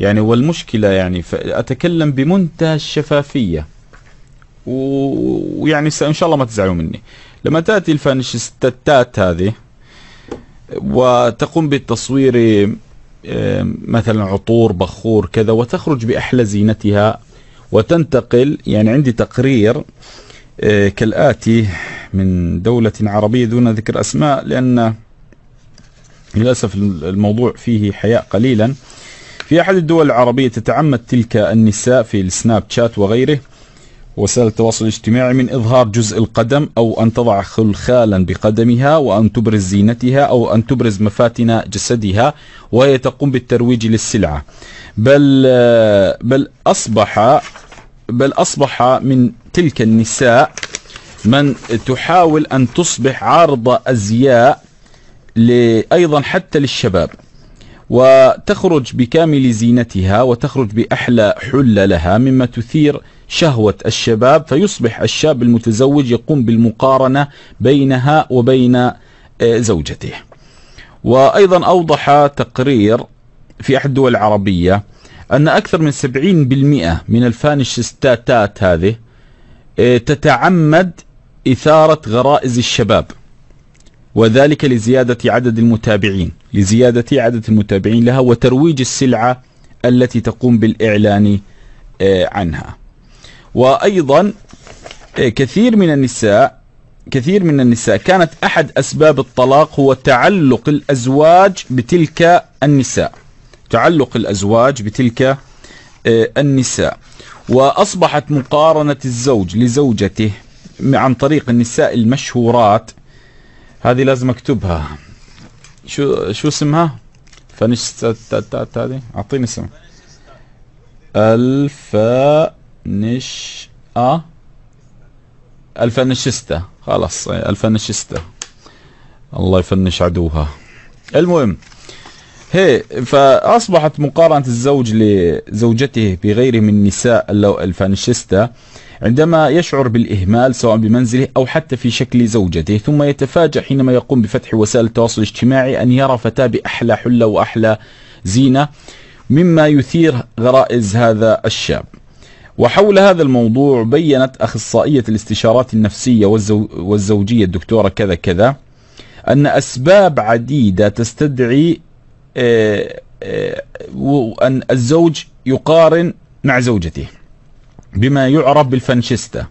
يعني والمشكلة يعني أتكلم بمنتهى الشفافية ويعني إن شاء الله ما تزعلوا مني لما تأتي الفانشستات هذه وتقوم بالتصوير مثلا عطور بخور كذا وتخرج بأحلى زينتها وتنتقل يعني عندي تقرير آه، كالآتي من دولة عربية دون ذكر أسماء لأن للأسف الموضوع فيه حياء قليلا في أحد الدول العربية تتعمد تلك النساء في السناب شات وغيره وسائل التواصل الاجتماعي من إظهار جزء القدم أو أن تضع خلخالا بقدمها وأن تبرز زينتها أو أن تبرز مفاتن جسدها وهي تقوم بالترويج للسلعة بل, بل, أصبح, بل أصبح من تلك النساء من تحاول أن تصبح عارضة أزياء أيضا حتى للشباب وتخرج بكامل زينتها وتخرج بأحلى حلة لها مما تثير شهوة الشباب فيصبح الشاب المتزوج يقوم بالمقارنة بينها وبين آه، زوجته وأيضا أوضح تقرير في أحد الدول العربية أن أكثر من 70% من الفانشستاتات هذه آه، تتعمد إثارة غرائز الشباب وذلك لزيادة عدد المتابعين لزيادة عدد المتابعين لها وترويج السلعة التي تقوم بالإعلان آه، عنها وأيضا آه، كثير من النساء كثير من النساء كانت أحد أسباب الطلاق هو تعلق الأزواج بتلك النساء تعلق الأزواج بتلك آه، النساء وأصبحت مقارنة الزوج لزوجته عن طريق النساء المشهورات هذه لازم اكتبها شو شو اسمها تاتات هذه اعطيني اسم الفنش ا الفنشستا خلاص إيه، الفنشستا الله يفنش عدوها المهم هي فأصبحت مقارنة الزوج لزوجته بغيره من النساء الفانشيستا عندما يشعر بالإهمال سواء بمنزله أو حتى في شكل زوجته ثم يتفاجأ حينما يقوم بفتح وسائل التواصل الاجتماعي أن يرى فتاة بأحلى حلة وأحلى زينة مما يثير غرائز هذا الشاب وحول هذا الموضوع بينت أخصائية الاستشارات النفسية والزو والزوجية الدكتورة كذا كذا أن أسباب عديدة تستدعي آه، آه، أن الزوج يقارن مع زوجته بما يعرف بالفانشيستا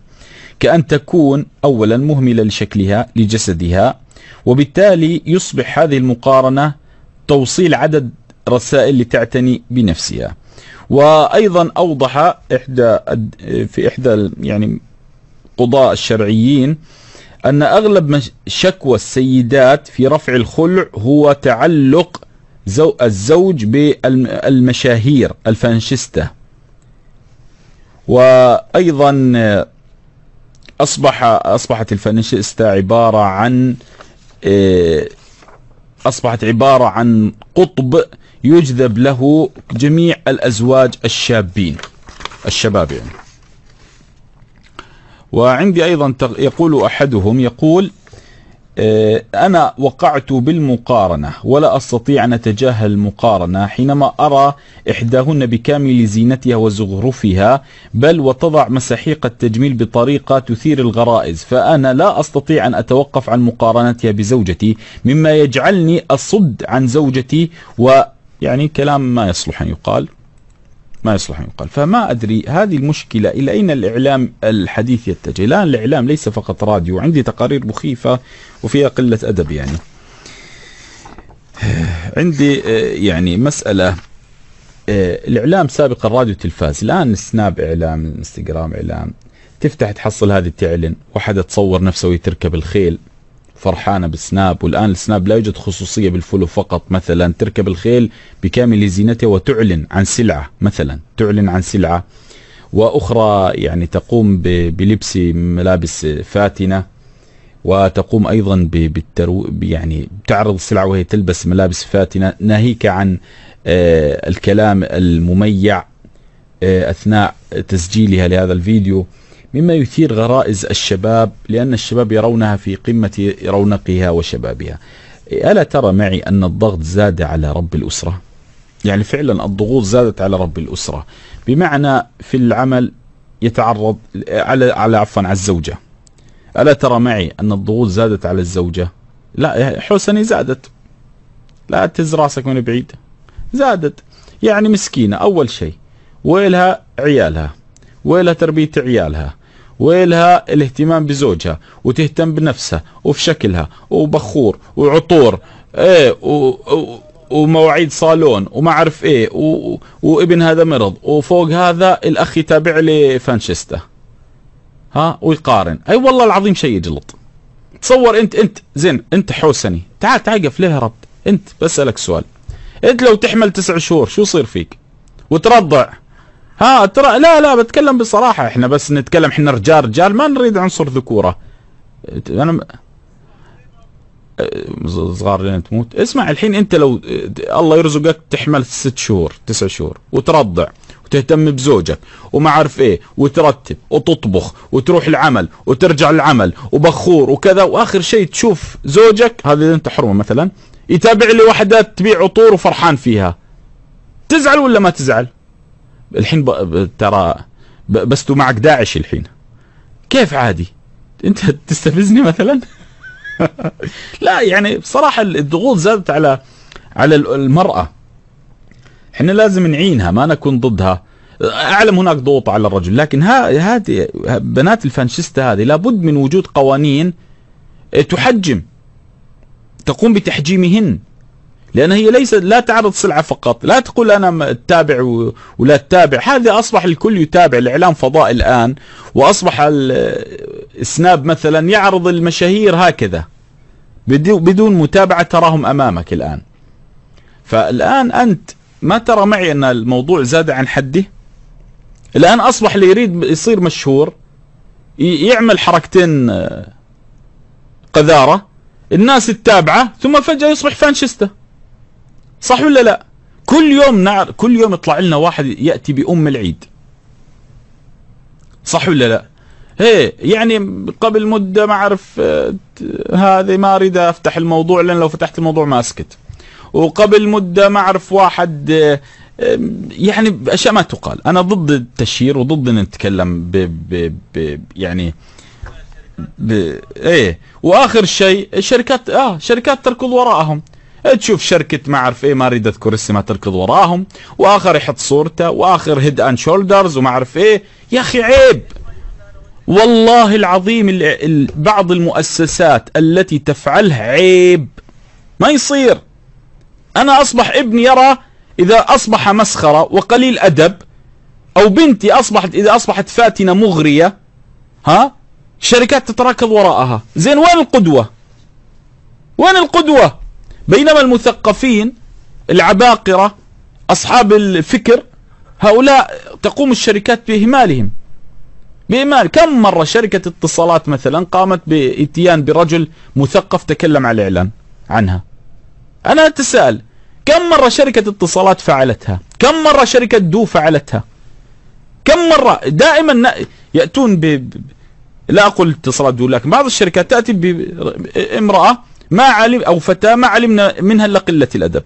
كأن تكون أولا مهملة لشكلها لجسدها وبالتالي يصبح هذه المقارنة توصيل عدد رسائل لتعتني بنفسها وأيضا أوضح إحدى في إحدى يعني قضاء الشرعيين أن أغلب شكوى السيدات في رفع الخلع هو تعلق الزوج بالمشاهير الفانشيستا وأيضا أصبح أصبحت الفانيشيستا عبارة عن آه، أصبحت عبارة عن قطب يجذب له جميع الأزواج الشابين الشباب يعني وعندي أيضا يقول أحدهم يقول آه، أنا وقعت بالمقارنة ولا أستطيع أن أتجاهل المقارنة حينما أرى إحداهن بكامل زينتها وزغرفها بل وتضع مساحيق التجميل بطريقة تثير الغرائز فأنا لا أستطيع أن أتوقف عن مقارنتها بزوجتي مما يجعلني أصد عن زوجتي ويعني كلام ما يصلح أن يقال ما يصلح يقال فما أدري هذه المشكلة إلى أين الإعلام الحديث يتجه الآن الإعلام ليس فقط راديو عندي تقارير مخيفة وفيها قلة أدب يعني عندي آه، يعني مسألة آه، الإعلام سابقا راديو تلفاز الآن سناب إعلام انستغرام إعلام تفتح تحصل هذه تعلن واحد تصور نفسه ويتركب الخيل فرحانة بالسناب والآن السناب لا يوجد خصوصية بالفولو فقط مثلا تركب الخيل بكامل زينته وتعلن عن سلعة مثلا تعلن عن سلعة وأخرى يعني تقوم بلبس ملابس فاتنة وتقوم أيضا بالترو يعني تعرض السلعة وهي تلبس ملابس فاتنة ناهيك عن آه، الكلام المميع آه، أثناء تسجيلها لهذا الفيديو مما يثير غرائز الشباب لأن الشباب يرونها في قمة رونقها وشبابها ألا ترى معي أن الضغط زاد على رب الأسرة يعني فعلا الضغوط زادت على رب الأسرة بمعنى في العمل يتعرض على على عفوا على الزوجة ألا ترى معي أن الضغوط زادت على الزوجة لا حسني زادت لا تز راسك من بعيد زادت يعني مسكينة أول شيء ويلها عيالها ويلها تربية عيالها ويلها الاهتمام بزوجها وتهتم بنفسها وفي شكلها وبخور وعطور ايه و... و... ومواعيد صالون وما اعرف ايه و... وابن هذا مرض وفوق هذا الاخ يتابع لي فانشيستا ها ويقارن اي والله العظيم شيء يجلط تصور انت انت زين انت حوسني تعال تعال قف ليه هربت انت بسالك سؤال انت لو تحمل تسع شهور شو يصير فيك وترضع ها ترى لا لا بتكلم بصراحة احنا بس نتكلم احنا رجال رجال ما نريد عنصر ذكورة انا م... أه، صغار لين تموت اسمع الحين انت لو أه، الله يرزقك تحمل ست شهور تسع شهور وترضع وتهتم بزوجك وما عارف ايه وترتب وتطبخ وتروح العمل وترجع العمل وبخور وكذا واخر شيء تشوف زوجك هذا انت حرمه مثلا يتابع لي وحده تبيع عطور وفرحان فيها تزعل ولا ما تزعل الحين ترى تو معك داعش الحين كيف عادي انت تستفزني مثلا لا يعني بصراحه الضغوط زادت على على المراه احنا لازم نعينها ما نكون ضدها اعلم هناك ضغوط على الرجل لكن هذه بنات الفانشيستا هذه لابد من وجود قوانين آه، تحجم تقوم بتحجيمهن لأن هي ليست لا تعرض سلعة فقط لا تقول أنا تابع ولا تتابع هذا أصبح الكل يتابع الإعلام فضاء الآن وأصبح السناب مثلا يعرض المشاهير هكذا بدون متابعة تراهم أمامك الآن فالآن أنت ما ترى معي أن الموضوع زاد عن حده الآن أصبح اللي يريد يصير مشهور يعمل حركتين آه، قذارة الناس تتابعه ثم فجأة يصبح فانشسته صح ولا لا كل يوم نعر كل يوم يطلع لنا واحد يأتي بأم العيد صح ولا لا هي يعني قبل مدة ما أعرف آه، هذه ما أريد أفتح الموضوع لأن لو فتحت الموضوع ما أسكت وقبل مدة ما أعرف واحد آه، يعني أشياء ما تقال أنا ضد التشهير وضد أن نتكلم ب ب ب يعني ب ايه واخر شيء الشركات اه شركات تركض وراءهم تشوف شركة ما اعرف ايه ما اريد اذكر اسمها تركض وراهم واخر يحط صورته واخر هيد اند شولدرز وما اعرف ايه يا اخي عيب والله العظيم بعض المؤسسات التي تفعلها عيب ما يصير انا اصبح ابني يرى اذا اصبح مسخرة وقليل ادب او بنتي اصبحت اذا اصبحت فاتنة مغرية ها شركات تتراكض وراءها زين وين القدوة وين القدوة بينما المثقفين العباقرة أصحاب الفكر هؤلاء تقوم الشركات بإهمالهم بإهمال كم مرة شركة اتصالات مثلا قامت بإتيان برجل مثقف تكلم على الإعلان عنها أنا أتساءل كم مرة شركة اتصالات فعلتها كم مرة شركة دو فعلتها كم مرة دائما يأتون ب... لا أقول اتصالات دو لكن بعض الشركات تأتي بامرأة ما علم أو فتاة ما علمنا منها إلا قلة الأدب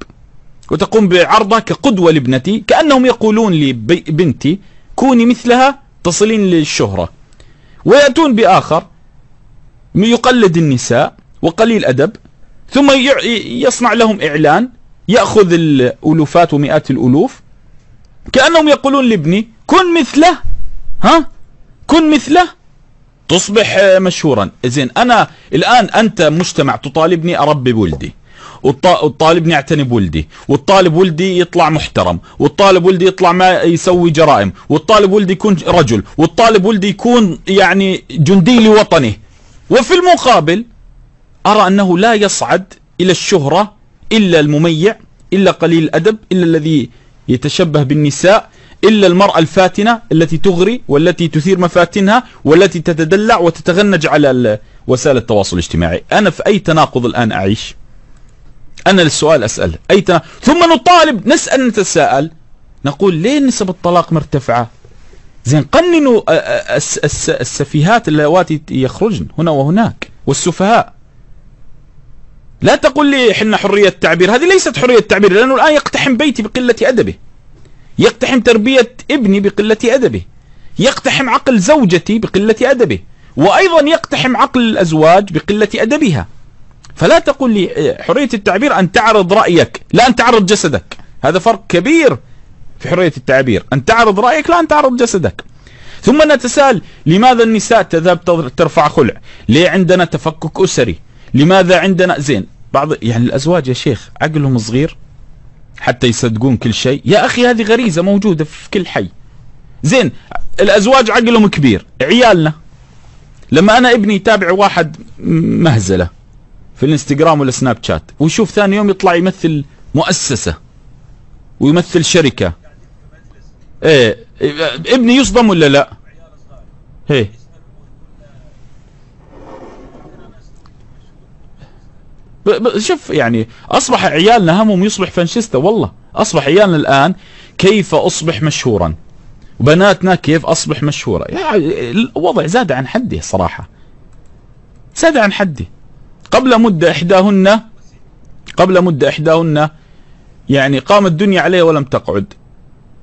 وتقوم بعرضها كقدوة لابنتي كأنهم يقولون لبنتي كوني مثلها تصلين للشهرة ويأتون بآخر يقلد النساء وقليل أدب ثم يصنع لهم إعلان يأخذ الألوفات ومئات الألوف كأنهم يقولون لابني كن مثله ها كن مثله تصبح مشهورا زين أنا الآن أنت مجتمع تطالبني أربي ولدي والطالب يعتني بولدي والطالب ولدي يطلع محترم والطالب ولدي يطلع ما يسوي جرائم والطالب ولدي يكون رجل والطالب ولدي يكون يعني جندي لوطنه وفي المقابل أرى أنه لا يصعد إلى الشهرة إلا المميع إلا قليل الأدب إلا الذي يتشبه بالنساء إلا المرأة الفاتنة التي تغري والتي تثير مفاتنها والتي تتدلع وتتغنج على وسائل التواصل الاجتماعي أنا في أي تناقض الآن أعيش أنا للسؤال أسأل أي تناقض ثم نطالب نسأل نتساءل نقول ليه نسب الطلاق مرتفعة زين قننوا السفيهات اللواتي يخرجن هنا وهناك والسفهاء لا تقول لي حنا حرية تعبير هذه ليست حرية تعبير لأنه الآن يقتحم بيتي بقلة أدبه يقتحم تربية ابني بقلة أدبه يقتحم عقل زوجتي بقلة أدبه وأيضا يقتحم عقل الأزواج بقلة أدبها فلا تقل لي آه، حرية التعبير أن تعرض رأيك لا أن تعرض جسدك هذا فرق كبير في حرية التعبير أن تعرض رأيك لا أن تعرض جسدك ثم نتساءل لماذا النساء تذهب ترفع خلع ليه عندنا تفكك أسري لماذا عندنا زين بعض يعني الأزواج يا شيخ عقلهم صغير حتى يصدقون كل شيء يا أخي هذه غريزة موجودة في كل حي زين الأزواج عقلهم كبير عيالنا لما أنا ابني يتابع واحد مهزلة في الانستغرام ولا سناب شات ويشوف ثاني يوم يطلع يمثل مؤسسة ويمثل شركة ايه, إيه، ابني يصدم ولا لا هي إيه. شوف يعني أصبح عيالنا همهم يصبح فانشستا والله أصبح عيالنا الآن كيف أصبح مشهورا وبناتنا كيف أصبح مشهورة يعني الوضع زاد عن حده صراحة زاد عن حده قبل مدة إحداهن قبل مدة إحداهن يعني قامت الدنيا عليه ولم تقعد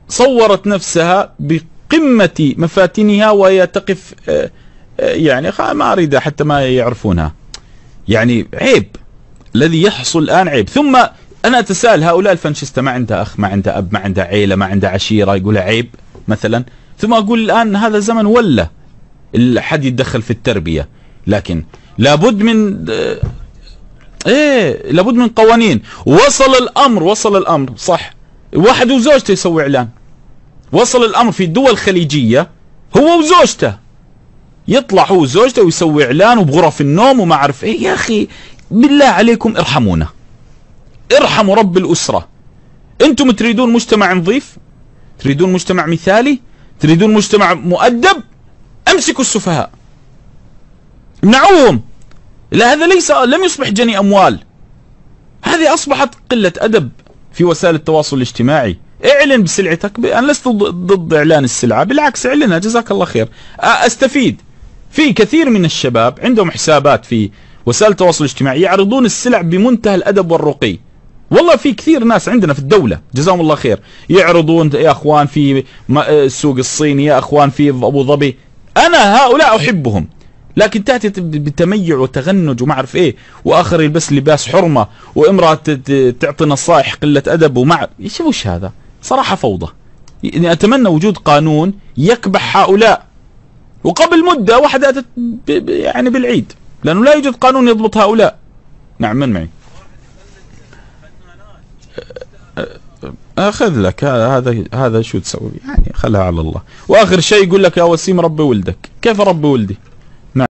صورت نفسها بقمة مفاتنها وهي تقف آه، آه، يعني ما أريد حتى ما يعرفونها يعني عيب الذي يحصل الآن عيب ثم أنا أتساءل هؤلاء الفانشيستا ما عنده أخ ما عنده أب ما عنده عيلة ما عنده عشيرة يقولها عيب مثلا ثم أقول الآن هذا زمن ولا حد يتدخل في التربية لكن لابد من ايه لابد من قوانين وصل الامر وصل الامر صح واحد وزوجته يسوي اعلان وصل الامر في الدول الخليجيه هو وزوجته يطلع هو وزوجته ويسوي اعلان وبغرف النوم وما اعرف ايه يا اخي بالله عليكم ارحمونا ارحموا رب الأسرة انتم تريدون مجتمع نظيف تريدون مجتمع مثالي تريدون مجتمع مؤدب امسكوا السفهاء امنعوهم لا هذا ليس لم يصبح جني أموال هذه أصبحت قلة أدب في وسائل التواصل الاجتماعي اعلن بسلعتك أنا لست ضد إعلان السلعة بالعكس اعلنها جزاك الله خير استفيد في كثير من الشباب عندهم حسابات في وسائل التواصل الاجتماعي يعرضون السلع بمنتهى الأدب والرقي والله في كثير ناس عندنا في الدولة جزاهم الله خير يعرضون يا أخوان في آه، السوق الصيني يا أخوان في أبو ظبي أنا هؤلاء أحبهم لكن تأتي بتميع وتغنج وما أعرف إيه وآخر يلبس لباس حرمة وامرأة تعطي نصائح قلة أدب وما إيش وش هذا صراحة فوضى يعني أتمنى وجود قانون يكبح هؤلاء وقبل مدة واحده أتت يعني بالعيد لأنه لا يوجد قانون يضبط هؤلاء نعم من معي أخذ لك هذا هذا شو تسوي يعني خلها على الله وآخر شيء يقول لك يا وسيم ربي ولدك كيف ربي ولدي